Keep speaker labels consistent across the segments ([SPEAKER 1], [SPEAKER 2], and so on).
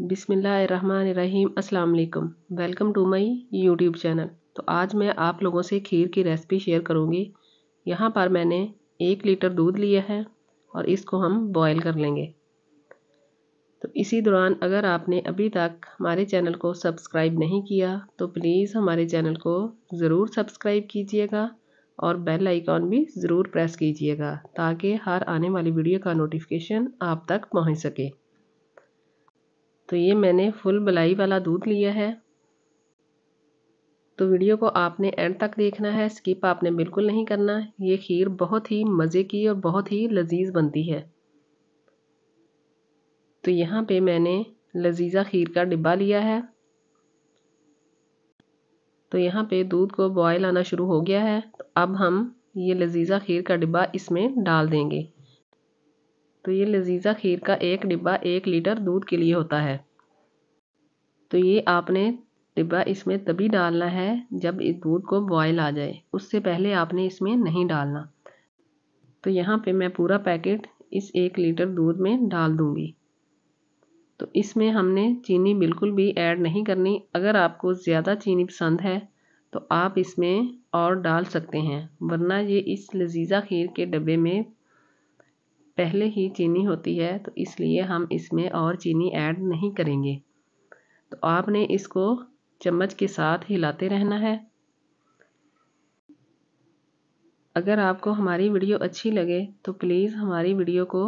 [SPEAKER 1] बिसमीम अल्लाम welcome to my YouTube channel तो आज मैं आप लोगों से खीर की रेसिपी शेयर करूँगी यहाँ पर मैंने एक लीटर दूध लिया है और इसको हम बॉयल कर लेंगे तो इसी दौरान अगर आपने अभी तक हमारे चैनल को सब्सक्राइब नहीं किया तो प्लीज़ हमारे चैनल को ज़रूर सब्सक्राइब कीजिएगा और बेल आइकॉन भी ज़रूर प्रेस कीजिएगा ताकि हर आने वाली वीडियो का नोटिफिकेशन आप तक पहुँच सके तो ये मैंने फुल बलाई वाला दूध लिया है तो वीडियो को आपने एंड तक देखना है स्किप आपने बिल्कुल नहीं करना ये खीर बहुत ही मज़े की और बहुत ही लजीज बनती है तो यहाँ पे मैंने लजीज़ा खीर का डिब्बा लिया है तो यहाँ पे दूध को बॉयल आना शुरू हो गया है तो अब हम ये लजीज़ा खीर का डिब्बा इसमें डाल देंगे तो ये लजीज़ा खीर का एक डिब्बा एक लीटर दूध के लिए होता है तो ये आपने डिब्बा इसमें तभी डालना है जब इस दूध को बॉयल आ जाए उससे पहले आपने इसमें नहीं डालना तो यहाँ पे मैं पूरा पैकेट इस एक लीटर दूध में डाल दूँगी तो इसमें हमने चीनी बिल्कुल भी ऐड नहीं करनी अगर आपको ज़्यादा चीनी पसंद है तो आप इसमें और डाल सकते हैं वरना ये इस लजीज़ा खीर के डब्बे में पहले ही चीनी होती है तो इसलिए हम इसमें और चीनी ऐड नहीं करेंगे तो आपने इसको चम्मच के साथ हिलाते रहना है अगर आपको हमारी वीडियो अच्छी लगे तो प्लीज़ हमारी वीडियो को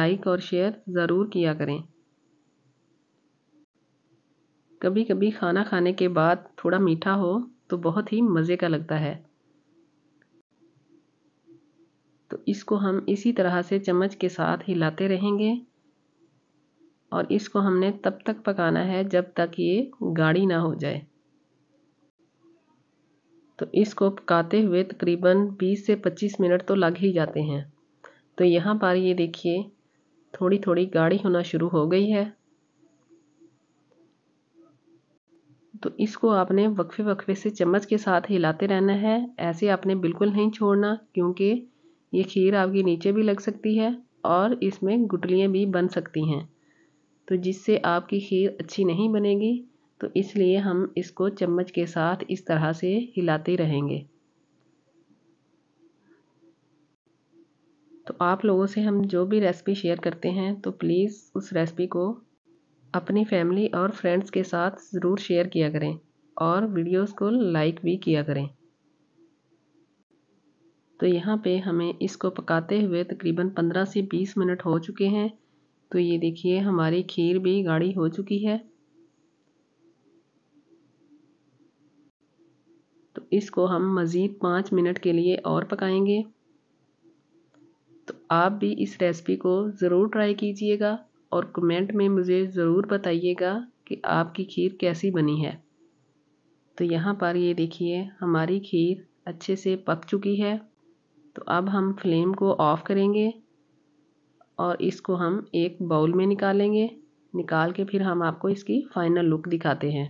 [SPEAKER 1] लाइक और शेयर ज़रूर किया करें कभी कभी खाना खाने के बाद थोड़ा मीठा हो तो बहुत ही मज़े का लगता है तो इसको हम इसी तरह से चम्मच के साथ हिलाते रहेंगे और इसको हमने तब तक पकाना है जब तक ये गाढ़ी ना हो जाए तो इसको पकाते हुए तकरीबन 20 से 25 मिनट तो लग ही जाते हैं तो यहाँ पर ये देखिए थोड़ी थोड़ी गाढ़ी होना शुरू हो गई है तो इसको आपने वक्फे वक्फे से चम्मच के साथ हिलाते रहना है ऐसे आपने बिल्कुल नहीं छोड़ना क्योंकि ये खीर आपकी नीचे भी लग सकती है और इसमें गुटलियाँ भी बन सकती हैं तो जिससे आपकी खीर अच्छी नहीं बनेगी तो इसलिए हम इसको चम्मच के साथ इस तरह से हिलाते रहेंगे तो आप लोगों से हम जो भी रेसिपी शेयर करते हैं तो प्लीज़ उस रेसिपी को अपनी फैमिली और फ्रेंड्स के साथ ज़रूर शेयर किया करें और वीडियोस को लाइक भी किया करें तो यहाँ पे हमें इसको पकाते हुए तकरीबन 15 से 20 मिनट हो चुके हैं तो ये देखिए हमारी खीर भी गाढ़ी हो चुकी है तो इसको हम मज़ीद पाँच मिनट के लिए और पकाएंगे तो आप भी इस रेसिपी को ज़रूर ट्राई कीजिएगा और कमेंट में मुझे ज़रूर बताइएगा कि आपकी खीर कैसी बनी है तो यहाँ पर ये देखिए हमारी खीर अच्छे से पक चुकी है तो अब हम फ्लेम को ऑफ़ करेंगे और इसको हम एक बाउल में निकालेंगे निकाल के फिर हम आपको इसकी फ़ाइनल लुक दिखाते हैं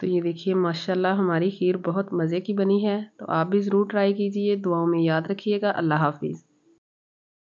[SPEAKER 1] तो ये देखिए माशाल्लाह हमारी खीर बहुत मज़े की बनी है तो आप भी ज़रूर ट्राई कीजिए दुआओं में याद रखिएगा अल्लाह हाफिज़